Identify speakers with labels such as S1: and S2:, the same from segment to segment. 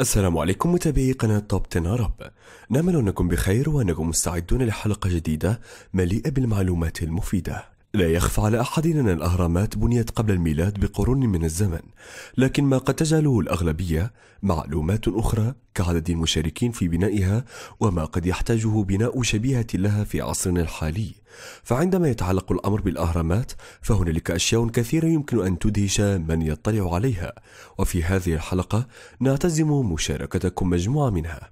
S1: السلام عليكم متابعي قناة توب 10 عرب نأمل أنكم بخير وأنكم مستعدون لحلقة جديدة مليئة بالمعلومات المفيدة لا يخفى على أحد أن الأهرامات بنيت قبل الميلاد بقرون من الزمن لكن ما قد تجهله الأغلبية معلومات أخرى كعدد المشاركين في بنائها وما قد يحتاجه بناء شبيهة لها في عصرنا الحالي فعندما يتعلق الأمر بالأهرامات فهنالك أشياء كثيرة يمكن أن تدهش من يطلع عليها وفي هذه الحلقة نعتزم مشاركتكم مجموعة منها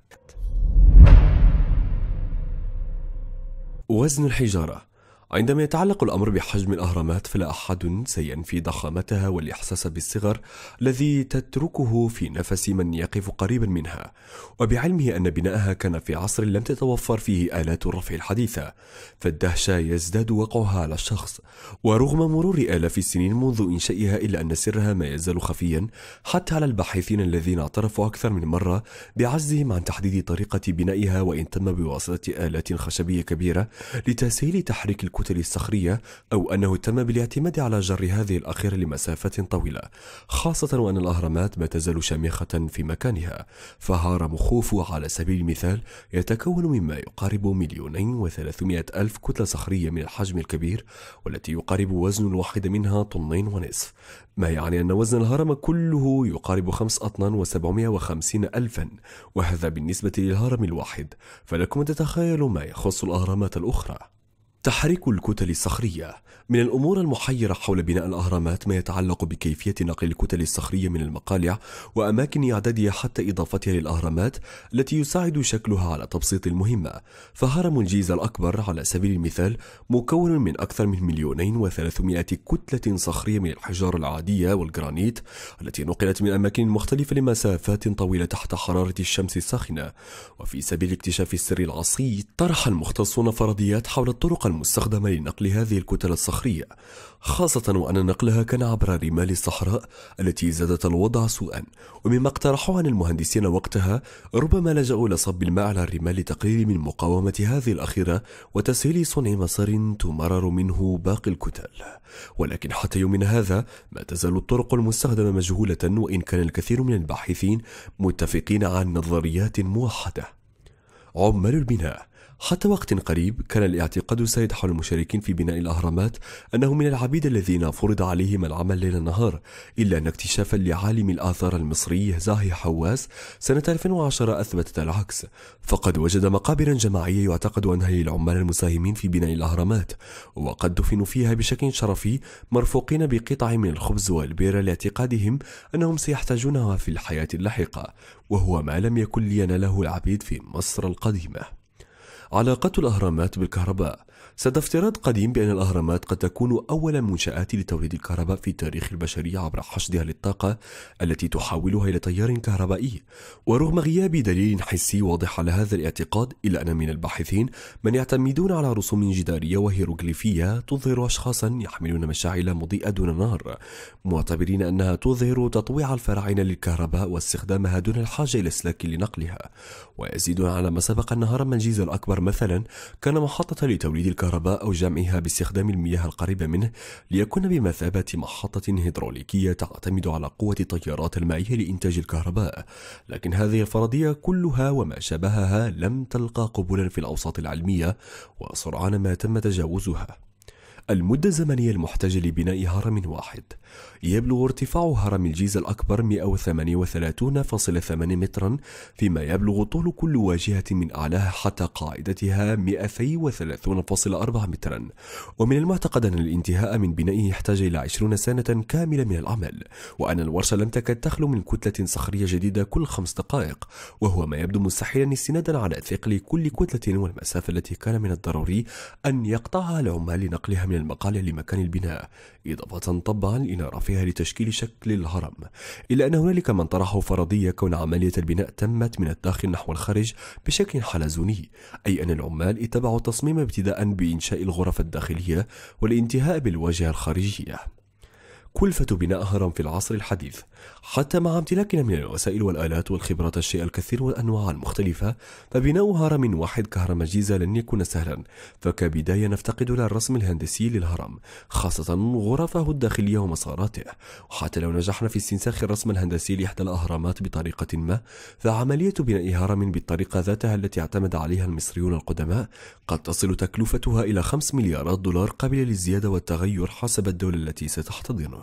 S1: وزن الحجاره عندما يتعلق الأمر بحجم الأهرامات فلا أحد سينفي ضخامتها والإحساس بالصغر الذي تتركه في نفس من يقف قريبا منها وبعلمه أن بناءها كان في عصر لم تتوفر فيه آلات الرفع الحديثة فالدهشة يزداد وقعها على الشخص ورغم مرور آلاف السنين منذ إنشائها إلا أن سرها ما يزال خفيا حتى على الباحثين الذين اعترفوا أكثر من مرة بعجزهم عن تحديد طريقة بنائها وإن تم بواسطة آلات خشبية كبيرة لتسهيل تحريك الكتب الكتل الصخرية أو أنه تم بالاعتماد على جر هذه الأخيرة لمسافة طويلة خاصة وأن الأهرامات ما تزال شامخة في مكانها فهرم خوفو على سبيل المثال يتكون مما يقارب مليونين وثلاثمائة ألف كتلة صخرية من الحجم الكبير والتي يقارب وزن الواحد منها طنين ونصف ما يعني أن وزن الهرم كله يقارب خمس أطنان وسبعمائة وخمسين ألفا وهذا بالنسبة للهرم الواحد فلكم تتخيل تتخيلوا ما يخص الأهرامات الأخرى تحريك الكتل الصخرية من الأمور المحيرة حول بناء الأهرامات ما يتعلق بكيفية نقل الكتل الصخرية من المقالع وأماكن إعدادها حتى إضافتها للأهرامات التي يساعد شكلها على تبسيط المهمة فهرم الجيزة الأكبر على سبيل المثال مكون من أكثر من مليونين وثلاثمائة كتلة صخرية من الحجارة العادية والجرانيت التي نقلت من أماكن مختلفة لمسافات طويلة تحت حرارة الشمس الساخنة وفي سبيل اكتشاف السر العصي طرح المختصون فرضيات حول الطرق المستخدمة لنقل هذه الكتل الصخرية خاصة وأن نقلها كان عبر رمال الصحراء التي زادت الوضع سوءا ومما اقترحوا عن المهندسين وقتها ربما لجأوا لصب الماء على الرمال لتقليل من مقاومة هذه الأخيرة وتسهيل صنع مسار تمرر منه باقي الكتل ولكن حتى يومنا هذا ما تزال الطرق المستخدمة مجهولة وإن كان الكثير من الباحثين متفقين عن نظريات موحدة عمال البناء حتى وقت قريب كان الاعتقاد حول المشاركين في بناء الأهرامات أنه من العبيد الذين فرض عليهم العمل ليل نهار إلا أن اكتشافا لعالم الآثار المصري زاهي حواس سنة 2010 أثبتت العكس فقد وجد مقابر جماعية يعتقد أنها للعمال المساهمين في بناء الأهرامات وقد دفنوا فيها بشكل شرفي مرفوقين بقطع من الخبز والبيرة لاعتقادهم أنهم سيحتاجونها في الحياة اللاحقة وهو ما لم يكن له العبيد في مصر القديمة علاقة الأهرامات بالكهرباء سد افتراض قديم بأن الأهرامات قد تكون أول المنشآت لتوليد الكهرباء في تاريخ البشرية عبر حشدها للطاقة التي تحولها إلى تيار كهربائي ورغم غياب دليل حسي واضح على هذا الاعتقاد إلا أن من الباحثين من يعتمدون على رسوم جدارية وهيروغليفية تظهر أشخاصا يحملون مشاعل مضيئة دون نار معتبرين أنها تظهر تطويع الفراعنة للكهرباء واستخدامها دون الحاجة إلى السلك لنقلها ويزيدون على ما سبق أن هرم الجيزة الأكبر مثلا كان محطة لتوليد الكهرباء أو جمعها باستخدام المياه القريبة منه ليكون بمثابة محطة هيدروليكية تعتمد على قوة التيارات المائية لإنتاج الكهرباء لكن هذه الفرضية كلها وما شابهها لم تلقى قبولا في الأوساط العلمية وسرعان ما تم تجاوزها المدة الزمنية المحتاجة لبناء هرم واحد يبلغ ارتفاع هرم الجيزة الأكبر 138.8 مترا فيما يبلغ طول كل واجهة من أعلاها حتى قاعدتها 230.4 مترا ومن المعتقد أن الانتهاء من بنائه يحتاج إلى 20 سنة كاملة من العمل وأن الورشة لم تكد تخلو من كتلة صخرية جديدة كل خمس دقائق وهو ما يبدو مستحيلا استنادا على ثقل كل كتلة والمسافة التي كان من الضروري أن يقطعها العمال لنقلها من من المقالة لمكان البناء إضافة طبعا إلى رفعها لتشكيل شكل الهرم إلا أن هنالك من طرحوا فرضية كون عملية البناء تمت من الداخل نحو الخارج بشكل حلزوني أي أن العمال اتبعوا التصميم ابتداء بإنشاء الغرف الداخلية والانتهاء بالواجهة الخارجية كلفة بناء هرم في العصر الحديث حتى مع امتلاكنا من الوسائل والآلات والخبرات الشيء الكثير والأنواع المختلفة فبناء هرم واحد جيزة لن يكون سهلا فكبداية نفتقد إلى الرسم الهندسي للهرم خاصة غرفه الداخلية ومساراته وحتى لو نجحنا في استنساخ الرسم الهندسي لإحدى الأهرامات بطريقة ما فعملية بناء هرم بالطريقة ذاتها التي اعتمد عليها المصريون القدماء قد تصل تكلفتها إلى 5 مليارات دولار قابلة للزيادة والتغير حسب الدولة التي ستحتضنه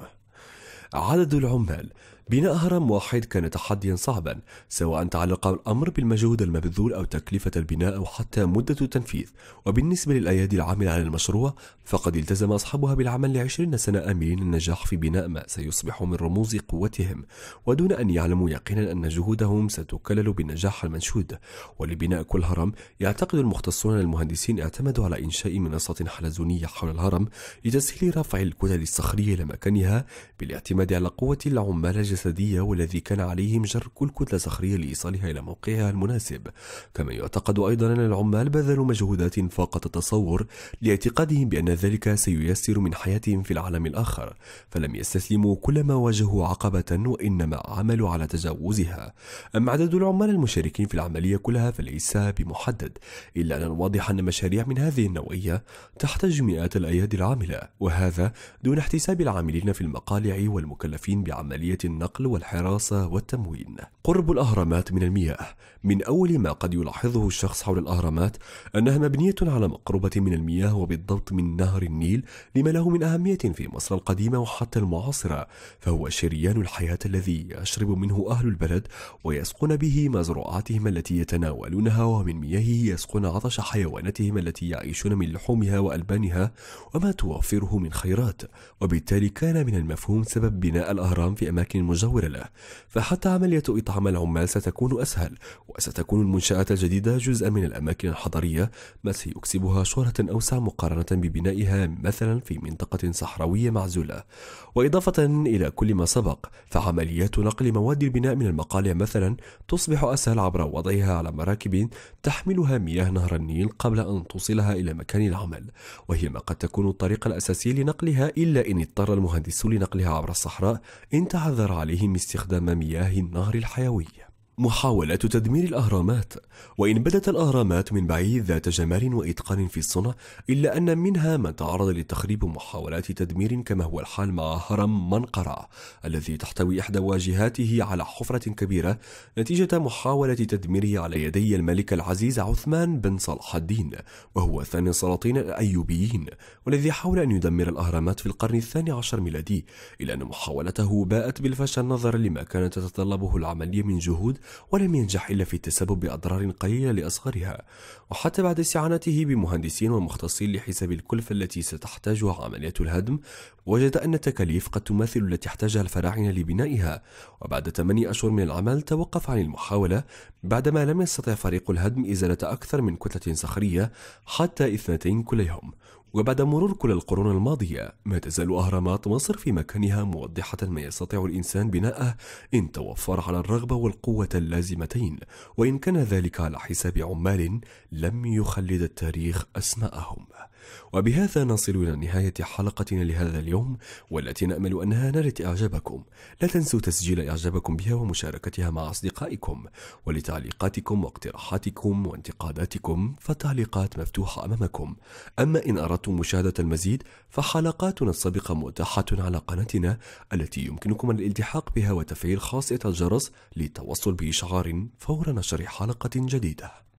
S1: عدد العمال بناء هرم واحد كان تحديا صعبا سواء تعلق الأمر بالمجهود المبذول أو تكلفة البناء أو حتى مدة التنفيذ وبالنسبة للأيادي العاملة على المشروع فقد التزم أصحابها بالعمل لعشرين سنة آملين النجاح في بناء ما سيصبح من رموز قوتهم ودون أن يعلموا يقينا أن جهودهم ستكلل بالنجاح المنشود ولبناء كل هرم يعتقد المختصون المهندسين اعتمدوا على إنشاء منصة حلزونية حول الهرم لتسهيل رفع الكتل الصخرية لمكانها بالاعتماد على قوة العمال الجسدية والذي كان عليهم جر كل كتلة صخرية لإيصالها إلى موقعها المناسب كما يعتقد أيضا أن العمال بذلوا مجهودات فاقت التصور لاعتقادهم بأن ذلك سييسر من حياتهم في العالم الآخر فلم يستسلموا كلما واجهوا عقبة وإنما عملوا على تجاوزها أما عدد العمال المشاركين في العملية كلها فليس بمحدد إلا أن الواضح أن مشاريع من هذه النوعية تحتاج مئات الأيادي العاملة وهذا دون احتساب العاملين في المقالع والمكلفين بعملية النقل النقل والحراسة والتموين قرب الأهرامات من المياه من أول ما قد يلاحظه الشخص حول الأهرامات أنها مبنية على مقربة من المياه وبالضبط من نهر النيل لما له من أهمية في مصر القديمة وحتى المعاصرة فهو شريان الحياة الذي يشرب منه أهل البلد ويسقون به مزروعاتهم التي يتناولونها ومن مياهه يسقون عطش حيواناتهم التي يعيشون من لحومها وألبانها وما توفره من خيرات وبالتالي كان من المفهوم سبب بناء الأهرام في أماكن مجاورة له فحتى عملية إطعام العمال ستكون أسهل وستكون المنشآت الجديدة جزءا من الأماكن الحضرية ما سيكسبها شهرة أوسع مقارنة ببنائها مثلا في منطقة صحراوية معزولة وإضافة إلى كل ما سبق فعمليات نقل مواد البناء من المقالع مثلا تصبح أسهل عبر وضعها على مراكب تحملها مياه نهر النيل قبل أن توصلها إلى مكان العمل وهي ما قد تكون الطريق الأساسي لنقلها إلا إن اضطر المهندس لنقلها عبر الصحراء إن تعذر عليه عليهم استخدام مياه النهر الحيوية محاولة تدمير الأهرامات وإن بدت الأهرامات من بعيد ذات جمال وإتقان في الصنع إلا أن منها من تعرض للتخريب ومحاولات تدمير كما هو الحال مع هرم منقرة الذي تحتوي إحدى واجهاته على حفرة كبيرة نتيجة محاولة تدميره على يدي الملك العزيز عثمان بن صلاح الدين وهو ثاني السلاطين الأيوبيين والذي حاول أن يدمر الأهرامات في القرن الثاني عشر ميلادي إلا أن محاولته باءت بالفشل نظرا لما كانت تتطلبه العملية من جهود ولم ينجح إلا في تسبب أضرار قليلة لأصغرها وحتى بعد استعانته بمهندسين ومختصين لحساب الكلفة التي ستحتاجها عملية الهدم وجد أن التكاليف قد تماثل التي احتاجها الفراعنة لبنائها وبعد 8 أشهر من العمل توقف عن المحاولة بعدما لم يستطع فريق الهدم إزالة أكثر من كتلة صخرية حتى اثنتين كل يوم وبعد مرور كل القرون الماضية ما تزال أهرامات مصر في مكانها موضحة ما يستطيع الإنسان بناءه إن توفر على الرغبة والقوة اللازمتين وإن كان ذلك على حساب عمال لم يخلد التاريخ أسماءهم وبهذا نصل إلى نهاية حلقتنا لهذا اليوم والتي نأمل أنها نالت إعجابكم لا تنسوا تسجيل إعجابكم بها ومشاركتها مع أصدقائكم ولتعليقاتكم واقتراحاتكم وانتقاداتكم فالتعليقات مفتوحة أمامكم أما إن أردتم مشاهدة المزيد فحلقاتنا السابقة متاحة على قناتنا التي يمكنكم الالتحاق بها وتفعيل خاصية الجرس للتوصل بإشعار فور نشر حلقة جديدة